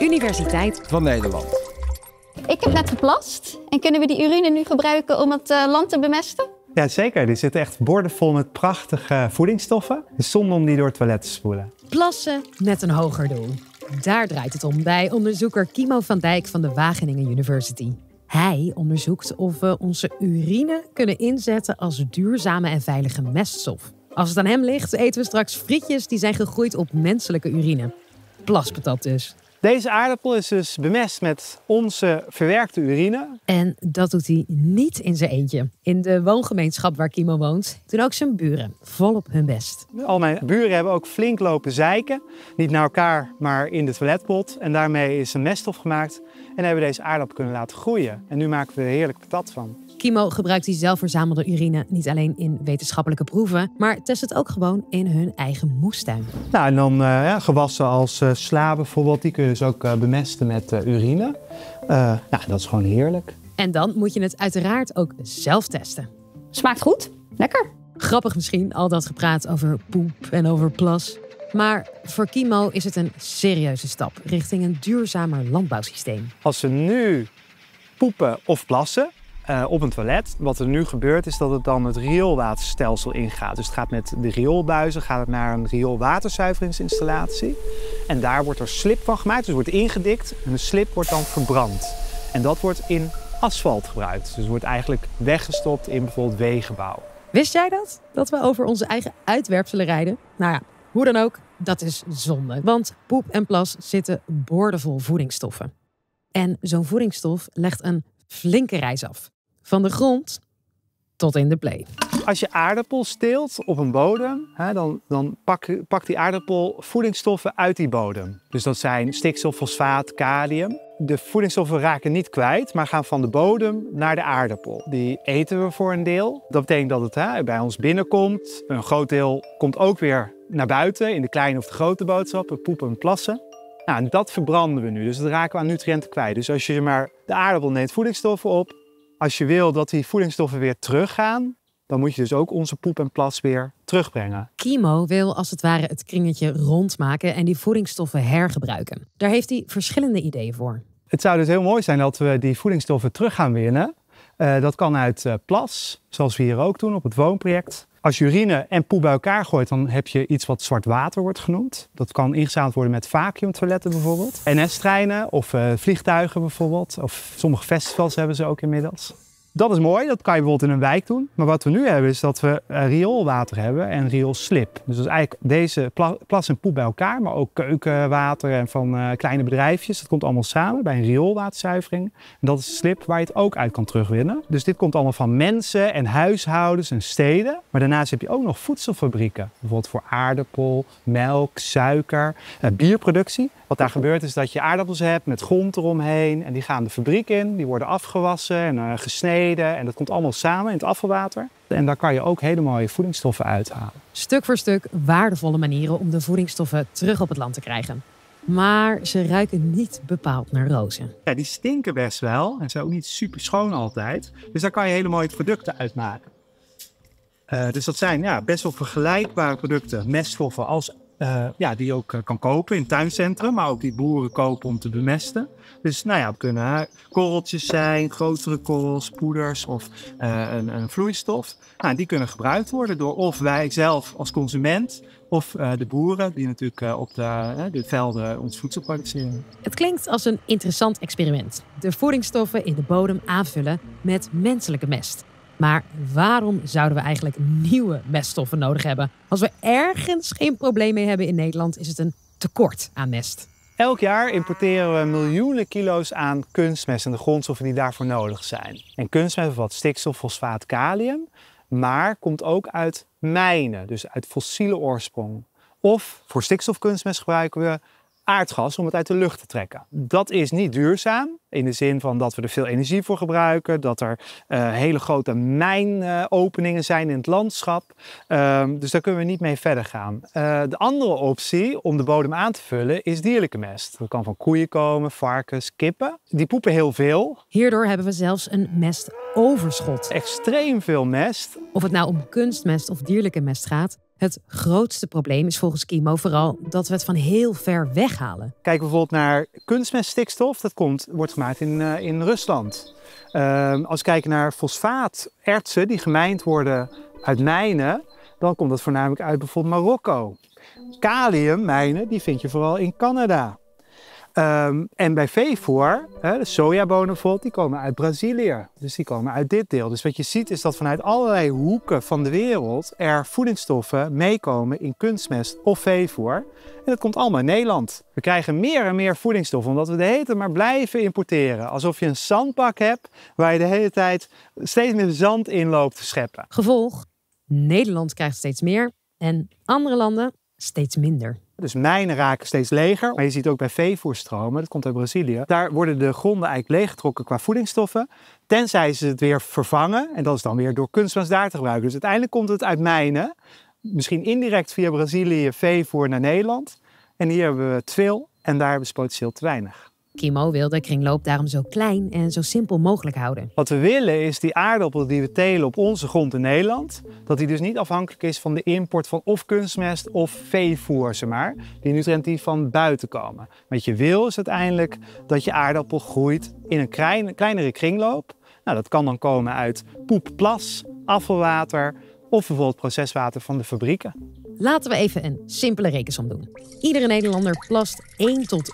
Universiteit van Nederland. Ik heb net geplast. En kunnen we die urine nu gebruiken om het eh, land te bemesten? Ja, zeker. Die zitten echt bordenvol met prachtige voedingsstoffen. zonder om die door het toilet te spoelen. Plassen met een hoger doel. Daar draait het om bij onderzoeker Kimo van Dijk van de Wageningen University. Hij onderzoekt of we onze urine kunnen inzetten als duurzame en veilige meststof. Als het aan hem ligt, eten we straks frietjes die zijn gegroeid op menselijke urine. Plaspatat dus. Deze aardappel is dus bemest met onze verwerkte urine. En dat doet hij niet in zijn eentje. In de woongemeenschap waar Kimo woont, doen ook zijn buren volop hun best. Al mijn buren hebben ook flink lopen zeiken. Niet naar elkaar, maar in de toiletpot. En daarmee is een meststof gemaakt en hebben deze aardappel kunnen laten groeien. En nu maken we er heerlijk patat van. Kimo gebruikt die zelfverzamelde urine niet alleen in wetenschappelijke proeven, maar test het ook gewoon in hun eigen moestuin. Nou, en dan eh, ja, gewassen als uh, eh, sla bijvoorbeeld, die kun je dus ook eh, bemesten met urine. nou, dat is gewoon heerlijk. En dan moet je het uiteraard ook zelf testen. Smaakt goed, lekker. Grappig misschien, al dat gepraat over poep en over plas. Maar voor Kimo is het een serieuze stap richting een duurzamer landbouwsysteem. Als ze nu poepen of plassen, eh, op een toilet. Wat er nu gebeurt is dat het dan het rioolwaterstelsel ingaat. Dus het gaat met de rioolbuizen gaat het naar een rioolwaterzuiveringsinstallatie. En daar wordt er slip van gemaakt, dus wordt ingedikt. En de slip wordt dan verbrand. En dat wordt in asfalt gebruikt. Dus wordt eigenlijk weggestopt in bijvoorbeeld wegenbouw. Wist jij dat? Dat we over onze eigen uitwerpselen rijden? Nou ja, hoe dan ook, dat is zonde. Want poep en plas zitten boordevol voedingsstoffen. En zo'n voedingsstof legt een flinke reis af. Van de grond tot in de play. Als je aardappel steelt op een bodem, hè, dan, dan pakt die aardappel voedingsstoffen uit die bodem. Dus dat zijn stikstof, fosfaat, kalium. De voedingsstoffen raken niet kwijt, maar gaan van de bodem naar de aardappel. Die eten we voor een deel. Dat betekent dat het hè, bij ons binnenkomt. Een groot deel komt ook weer naar buiten in de kleine of de grote boodschappen, poepen en plassen. Nou, en dat verbranden we nu, dus dat raken we aan nutriënten kwijt. Dus als je maar de aardappel neemt voedingsstoffen op, als je wil dat die voedingsstoffen weer teruggaan, dan moet je dus ook onze poep en plas weer terugbrengen. Kimo wil als het ware het kringetje rondmaken en die voedingsstoffen hergebruiken. Daar heeft hij verschillende ideeën voor. Het zou dus heel mooi zijn dat we die voedingsstoffen terug gaan winnen. Eh, dat kan uit eh, plas, zoals we hier ook doen op het woonproject. Als je urine en poep bij elkaar gooit, dan heb je iets wat zwart water wordt genoemd. Dat kan ingezameld worden met vacuumtoiletten bijvoorbeeld. NS-treinen of eh, vliegtuigen bijvoorbeeld. Of sommige festivals hebben ze ook inmiddels. Dat is mooi, dat kan je bijvoorbeeld in een wijk doen. Maar wat we nu hebben is dat we eh, rioolwater hebben en rioolslip. Dus dat is eigenlijk deze plas en poep bij elkaar, maar ook keukenwater en van eh, kleine bedrijfjes. Dat komt allemaal samen bij een rioolwaterzuivering. En dat is slip waar je het ook uit kan terugwinnen. Dus dit komt allemaal van mensen en huishoudens en steden. Maar daarnaast heb je ook nog voedselfabrieken. Bijvoorbeeld voor aardappel, melk, suiker, eh, bierproductie. Wat daar gebeurt is dat je aardappels hebt met grond eromheen. En die gaan de fabriek in, die worden afgewassen en gesneden en dat komt allemaal samen in het afvalwater. En daar kan je ook hele mooie voedingsstoffen uithalen. Stuk voor stuk waardevolle manieren om de voedingsstoffen terug op het land te krijgen. Maar ze ruiken niet bepaald naar rozen. Ja, die stinken best wel en zijn ook niet super schoon altijd. Dus daar kan je hele mooie producten uitmaken. Uh, eh, dus dat zijn ja, best wel vergelijkbare producten, meststoffen als eh, ja, die ook eh, kan kopen in tuincentrum, maar ook die boeren kopen om te bemesten. Dus nou ja, het kunnen korreltjes zijn, grotere korrels, poeders of eh, een, een, vloeistof. Nou, die kunnen gebruikt worden door of wij zelf als consument of de boeren die natuurlijk op de, de velden ons voedsel produceren. Het klinkt als een interessant experiment. De voedingsstoffen in de bodem aanvullen met menselijke mest. Maar waarom zouden we eigenlijk nieuwe meststoffen nodig hebben? Als we ergens geen probleem mee hebben in Nederland, is het een tekort aan mest. Elk jaar importeren we miljoenen kilo's aan kunstmest en de grondstoffen die daarvoor nodig zijn. En kunstmest bevat stikstof, fosfaat, kalium, maar komt ook uit mijnen, dus uit fossiele oorsprong. Of voor stikstofkunstmest gebruiken we aardgas om het uit de lucht te trekken. Dat is niet duurzaam, in de zin van dat we er veel energie voor gebruiken, dat er eh, hele grote mijnopeningen zijn in het landschap. Ehm, dus daar kunnen we niet mee verder gaan. Eh, de andere optie om de bodem aan te vullen is dierlijke mest. Dat kan van koeien komen, varkens, kippen. Die poepen heel veel. Hierdoor hebben we zelfs een mestoverschot. Extreem veel mest. Of het nou om kunstmest of dierlijke mest gaat, het grootste probleem is volgens Kimo vooral dat we het van heel ver weghalen. Kijk bijvoorbeeld naar kunstmeststikstof, dat komt, wordt gemaakt in, eh, in Rusland. Ehm, als we kijken naar fosfaatertsen die gemijnd worden uit mijnen, dan komt dat voornamelijk uit bijvoorbeeld Marokko. Kaliummijnen, die vind je vooral in Canada. Ehm, en bij veevoer, hè, de sojabonen bijvoorbeeld, die komen uit Brazilië. Dus die komen uit dit deel. Dus wat je ziet is dat vanuit allerlei hoeken van de wereld er voedingsstoffen meekomen in kunstmest of veevoer. En dat komt allemaal in Nederland. We krijgen meer en meer voedingsstoffen omdat we de hele tijd maar blijven importeren. Alsof je een zandbak hebt waar je de hele tijd steeds meer zand in loopt te scheppen. Gevolg, Nederland krijgt steeds meer en andere landen steeds minder. Dus mijnen raken steeds leger. Maar je ziet ook bij veevoerstromen, dat komt uit Brazilië, daar worden de gronden eigenlijk leeggetrokken qua voedingsstoffen. Tenzij ze het weer vervangen. En dat is dan weer door daar te gebruiken. Dus uiteindelijk komt het uit mijnen. Misschien indirect via Brazilië veevoer naar Nederland. En hier hebben we veel, en daar hebben ze potentieel te weinig. Kimo wil de kringloop daarom zo klein en zo simpel mogelijk houden. Wat we willen is die aardappel die we telen op onze grond in Nederland, dat die dus niet afhankelijk is van de import van of kunstmest of veevoer, zeg maar. Die nutriënten die van buiten komen. Wat je wil is uiteindelijk dat je aardappel groeit in een kleinere kringloop. Nou, dat kan dan komen uit poep, plas, afvalwater of bijvoorbeeld proceswater van de fabrieken. Laten we even een simpele rekensom doen. Iedere Nederlander plast 1 tot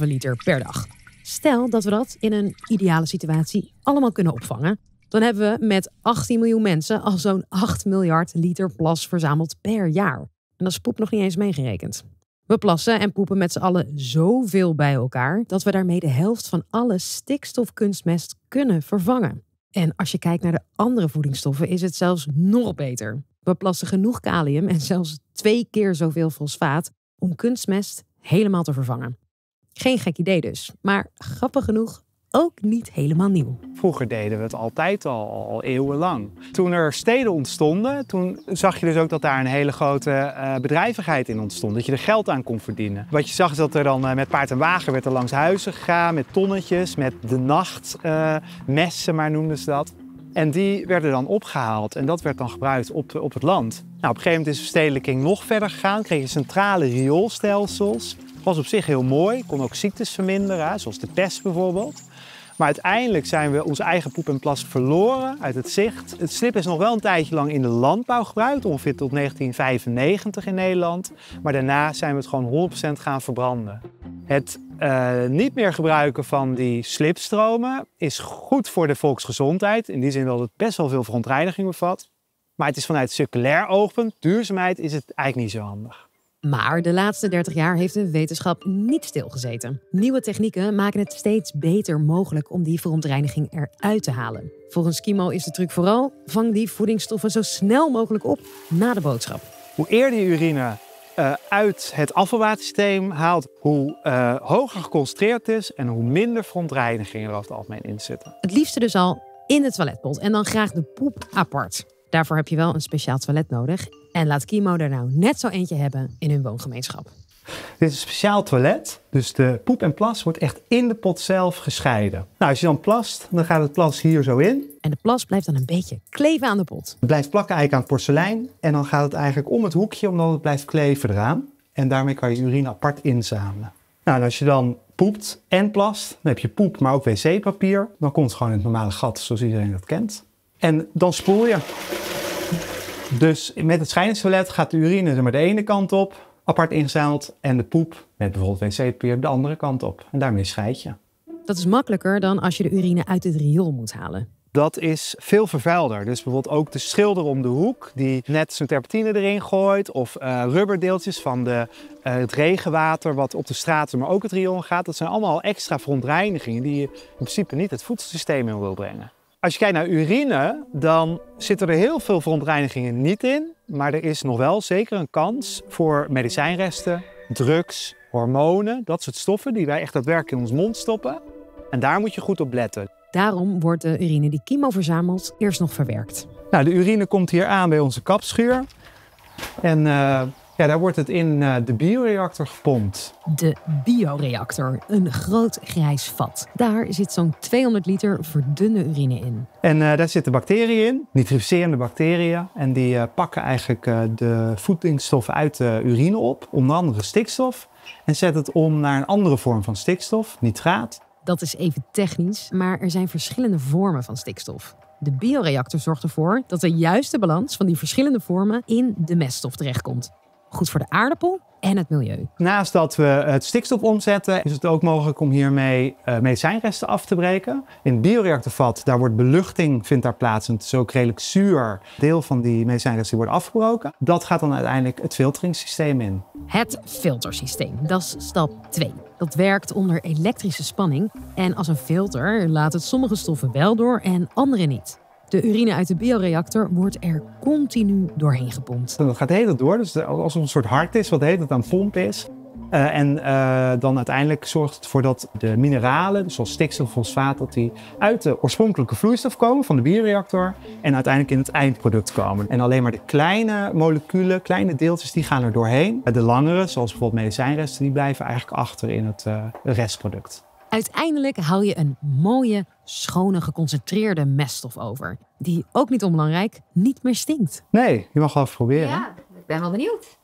1,5 liter per dag. Stel dat we dat in een ideale situatie allemaal kunnen opvangen, dan hebben we met 18 miljoen mensen al zo'n 8 miljard liter plas verzameld per jaar. En dat is poep nog niet eens meegerekend. We plassen en poepen met z'n allen zoveel bij elkaar dat we daarmee de helft van alle stikstofkunstmest kunnen vervangen. En als je kijkt naar de andere voedingsstoffen, is het zelfs nog beter. We plassen genoeg kalium en zelfs twee keer zoveel fosfaat om kunstmest helemaal te vervangen. Geen gek idee dus, maar grappig genoeg ook niet helemaal nieuw. Vroeger deden we het altijd al, al eeuwenlang. Toen er steden ontstonden, toen zag je dus ook dat daar een hele grote eh, bedrijvigheid in ontstond. Dat je er geld aan kon verdienen. Wat je zag is dat er dan eh, met paard en wagen werd er langs huizen gegaan, met tonnetjes, met de nacht, eh, messen maar noemden ze dat. En die werden dan opgehaald en dat werd dan gebruikt op, eh, op het land. Nou, op een gegeven moment is verstedelijking nog verder gegaan. Kreeg je centrale rioolstelsels. Was op zich heel mooi, kon ook ziektes verminderen, zoals de pest bijvoorbeeld. Maar uiteindelijk zijn we onze eigen poep en plas verloren uit het zicht. Het slip is nog wel een tijdje lang in de landbouw gebruikt, ongeveer tot 1995 in Nederland. Maar daarna zijn we het gewoon 100% gaan verbranden. Het eh, niet meer gebruiken van die slipstromen is goed voor de volksgezondheid. In die zin dat het best wel veel verontreiniging bevat. Maar het is vanuit circulair oogpunt, duurzaamheid, is het eigenlijk niet zo handig. Maar de laatste 30 jaar heeft de wetenschap niet stilgezeten. Nieuwe technieken maken het steeds beter mogelijk om die verontreiniging eruit te halen. Volgens Kimo is de truc vooral: vang die voedingsstoffen zo snel mogelijk op na de boodschap. Hoe eerder je urine eh, uit het afvalwatersysteem haalt, hoe eh, hoger geconcentreerd het is en hoe minder verontreiniging er over het algemeen in zitten. Het liefste dus al in het toiletpot en dan graag de poep apart. Daarvoor heb je wel een speciaal toilet nodig. En laat Kimo er nou net zo eentje hebben in hun woongemeenschap. Dit is een speciaal toilet, dus de poep en plas wordt echt in de pot zelf gescheiden. Nou, als je dan plast, dan gaat het plas hier zo in. En de plas blijft dan een beetje kleven aan de pot. Het blijft plakken eigenlijk aan het porselein en dan gaat het eigenlijk om het hoekje omdat het blijft kleven eraan. En daarmee kan je urine apart inzamelen. Nou, als je dan poept en plast, dan heb je poep, maar ook wc-papier. Dan komt het gewoon in het normale gat, zoals iedereen dat kent. En dan spoel je. Dus met het schijnstoilet gaat de urine er maar de ene kant op apart inzamelt en de poep met bijvoorbeeld wc-papier de andere kant op. En daarmee scheid je. Dat is makkelijker dan als je de urine uit het riool moet halen. Dat is veel vervuilder. Dus bijvoorbeeld ook de schilder om de hoek die net zijn terpentine erin gooit. Of eh, rubberdeeltjes van de, eh, het regenwater wat op de straten, maar ook het riool gaat. Dat zijn allemaal extra verontreinigingen die je in principe niet het voedselsysteem in wil brengen. Als je kijkt naar nou urine, dan zitten er heel veel verontreinigingen niet in. Maar er is nog wel zeker een kans voor medicijnresten, drugs, hormonen, dat soort stoffen die wij echt werk in ons mond stoppen. En daar moet je goed op letten. Daarom wordt de urine die chemo verzamelt eerst nog verwerkt. Nou, de urine komt hier aan bij onze kapschuur. En eh, ja, daar wordt het in eh, de bioreactor gepompt. De bioreactor, een groot grijs vat. Daar zit zo'n 200 liter verdunne urine in. En eh, daar zitten bacteriën in, nitrificerende bacteriën. En die eh, pakken eigenlijk de voedingsstoffen uit de urine op, onder andere stikstof. En zetten het om naar een andere vorm van stikstof, nitraat. Dat is even technisch, maar er zijn verschillende vormen van stikstof. De bioreactor zorgt ervoor dat de juiste balans van die verschillende vormen in de meststof terechtkomt goed voor de aardappel en het milieu. Naast dat we het stikstof omzetten, is het ook mogelijk om hiermee eh, medicijnresten af te breken. In het bioreactorvat, daar wordt beluchting vindt daar plaats en het is ook redelijk zuur. Deel van die medicijnresten wordt afgebroken. Dat gaat dan uiteindelijk het filteringssysteem in. Het filtersysteem, dat is stap 2. Dat werkt onder elektrische spanning en als een filter laat het sommige stoffen wel door en andere niet. De urine uit de bioreactor wordt er continu doorheen gepompt. dat gaat heel door, dus als het een soort hart is wat heet dat aan pomp is. Eh, en eh, dan uiteindelijk zorgt het ervoor dat de mineralen, dus zoals stikstof, fosfaat, dat die uit de oorspronkelijke vloeistof komen van de bioreactor en uiteindelijk in het eindproduct komen. En alleen maar de kleine moleculen, kleine deeltjes, die gaan er doorheen. De langere, zoals bijvoorbeeld medicijnresten, die blijven eigenlijk achter in het eh, restproduct. Uiteindelijk hou je een mooie, schone, geconcentreerde meststof over. Die ook niet onbelangrijk, niet meer stinkt. Nee, je mag wel even proberen. Ja, ik ben wel benieuwd.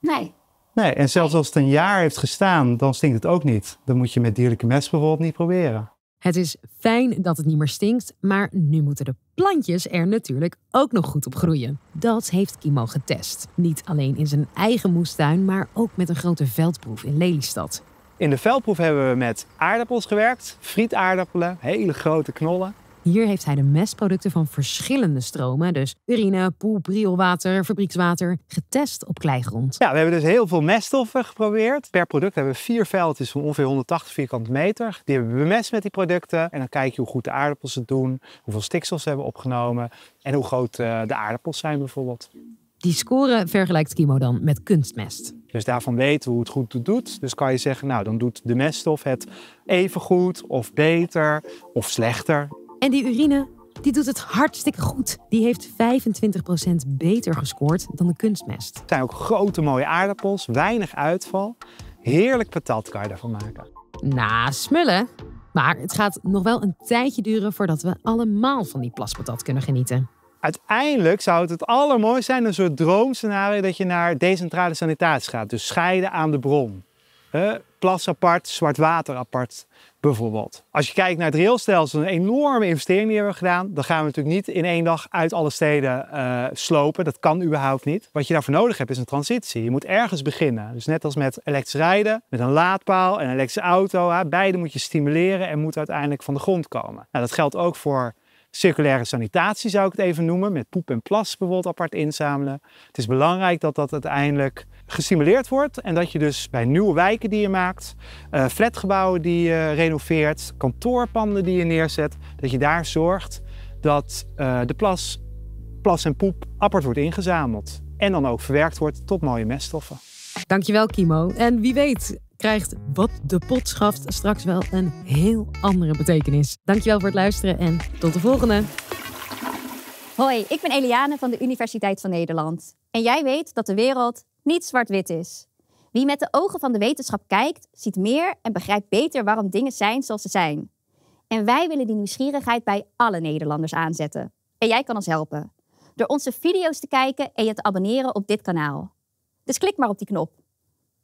Nee. Nee, en zelfs als het een jaar heeft gestaan, dan stinkt het ook niet. Dan moet je met dierlijke mest bijvoorbeeld niet proberen. Het is fijn dat het niet meer stinkt, maar nu moeten de plantjes er natuurlijk ook nog goed op groeien. Dat heeft Kimo getest. Niet alleen in zijn eigen moestuin, maar ook met een grote veldproef in Lelystad. In de veldproef hebben we met aardappels gewerkt, frietaardappelen, hele grote knollen. Hier heeft hij de mestproducten van verschillende stromen, dus urine, poep, rioolwater, fabriekswater, getest op kleigrond. Ja, we hebben dus heel veel meststoffen geprobeerd. Per product hebben we vier veldjes van ongeveer 180 vierkante meter. Die hebben we bemest met die producten. En dan kijk je hoe goed de aardappels het doen, hoeveel stikstof ze hebben opgenomen en hoe groot eh, de aardappels zijn bijvoorbeeld. Die score vergelijkt Kimo dan met kunstmest dus daarvan weten hoe het goed doet. Dus kan je zeggen, nou dan doet de meststof het even goed of beter of slechter. En die urine, die doet het hartstikke goed. Die heeft 25% beter gescoord dan de kunstmest. Het zijn ook grote mooie aardappels, weinig uitval. Heerlijk patat kan je daarvan maken. Na nou, smullen. Maar het gaat nog wel een tijdje duren voordat we allemaal van die plaspatat kunnen genieten uiteindelijk zou het het allermooiste zijn, een soort droomscenario, dat je naar decentrale sanitatie gaat. Dus scheiden aan de bron. plas apart, zwart water apart bijvoorbeeld. Als je kijkt naar het railstelsel, een enorme investering die we hebben gedaan. Dan gaan we natuurlijk niet in één dag uit alle steden eh, slopen. Dat kan überhaupt niet. Wat je daarvoor nodig hebt is een transitie. Je moet ergens beginnen. Dus net als met elektrisch rijden, met een laadpaal en een elektrische auto. beide moet je stimuleren en moet uiteindelijk van de grond komen. Nou, dat geldt ook voor Circulaire sanitatie zou ik het even noemen, met poep en plas bijvoorbeeld apart inzamelen. Het is belangrijk dat dat uiteindelijk gestimuleerd wordt en dat je dus bij nieuwe wijken die je maakt, eh, flatgebouwen die je renoveert, kantoorpanden die je neerzet, dat je daar zorgt dat eh, de plas, plas en poep apart wordt ingezameld en dan ook verwerkt wordt tot mooie meststoffen. Dankjewel Kimo. En wie weet krijgt wat de pot schaft straks wel een heel andere betekenis. Dankjewel voor het luisteren en tot de volgende. Hoi, ik ben Eliane van de Universiteit van Nederland. En jij weet dat de wereld niet zwart-wit is. Wie met de ogen van de wetenschap kijkt, ziet meer en begrijpt beter waarom dingen zijn zoals ze zijn. En wij willen die nieuwsgierigheid bij alle Nederlanders aanzetten. En jij kan ons helpen. Door onze video's te kijken en je te abonneren op dit kanaal. Dus klik maar op die knop.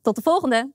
Tot de volgende!